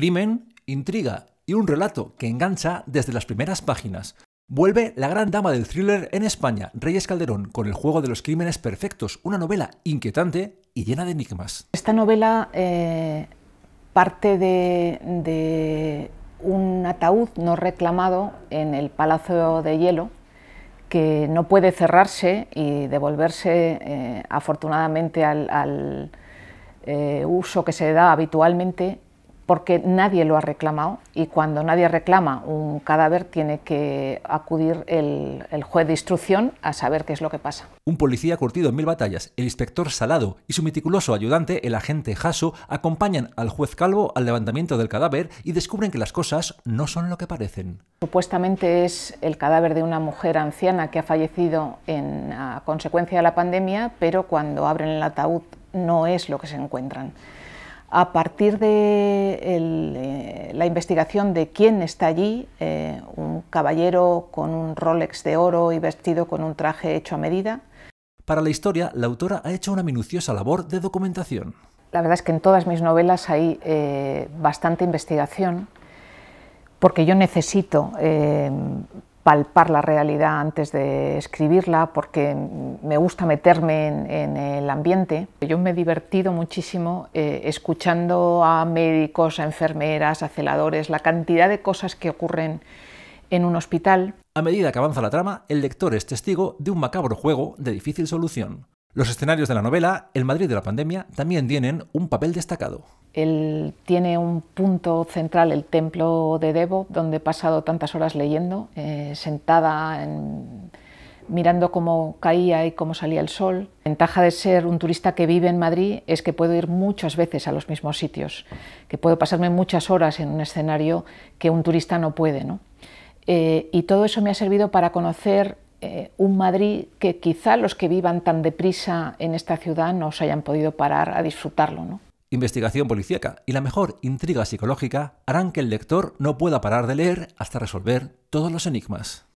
Crimen, intriga y un relato que engancha desde las primeras páginas. Vuelve la gran dama del thriller en España, Reyes Calderón, con El juego de los crímenes perfectos, una novela inquietante y llena de enigmas. Esta novela eh, parte de, un ataúd no reclamado en el Palacio de Hielo, que no puede cerrarse y devolverse eh, afortunadamente al, eh, uso que se da habitualmente porque nadie lo ha reclamado y cuando nadie reclama un cadáver tiene que acudir el, juez de instrucción a saber qué es lo que pasa. Un policía curtido en mil batallas, el inspector Salado y su meticuloso ayudante, el agente Jasso, acompañan al juez Calvo al levantamiento del cadáver y descubren que las cosas no son lo que parecen. Supuestamente es el cadáver de una mujer anciana que ha fallecido en, consecuencia de la pandemia, pero cuando abren el ataúd no es lo que se encuentran a partir de eh, la investigación de quién está allí, eh, un caballero con un Rolex de oro y vestido con un traje hecho a medida. Para la historia, la autora ha hecho una minuciosa labor de documentación. La verdad es que en todas mis novelas hay eh, bastante investigación, porque yo necesito palpar la realidad antes de escribirla porque me gusta meterme en, el ambiente. Yo me he divertido muchísimo eh, escuchando a médicos, a enfermeras, a celadores, la cantidad de cosas que ocurren en un hospital. A medida que avanza la trama, el lector es testigo de un macabro juego de difícil solución. Los escenarios de la novela, el Madrid de la pandemia, también tienen un papel destacado. Él tiene un punto central, el templo de Debo, donde he pasado tantas horas leyendo, eh, sentada, mirando cómo caía y cómo salía el sol. La ventaja de ser un turista que vive en Madrid es que puedo ir muchas veces a los mismos sitios, que puedo pasarme muchas horas en un escenario que un turista no puede. Eh, y todo eso me ha servido para conocer eh, un Madrid que quizá los que vivan tan deprisa en esta ciudad no se hayan podido parar a disfrutarlo investigación policíaca y la mejor intriga psicológica harán que el lector no pueda parar de leer hasta resolver todos los enigmas.